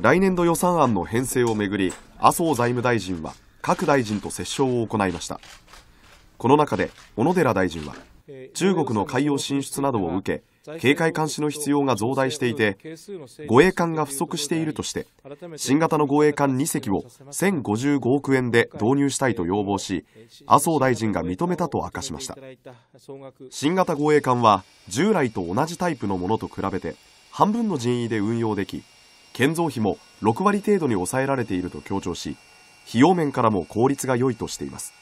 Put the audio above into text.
来年度予算案の編成をめぐり麻生財務大臣は各大臣と折衝を行いましたこの中で小野寺大臣は中国の海洋進出などを受け警戒監視の必要が増大していて護衛艦が不足しているとして新型の護衛艦2隻を1055億円で導入したいと要望し麻生大臣が認めたと明かしました新型護衛艦は従来と同じタイプのものと比べて半分の人員で運用でき建造費も6割程度に抑えられていると強調し費用面からも効率が良いとしています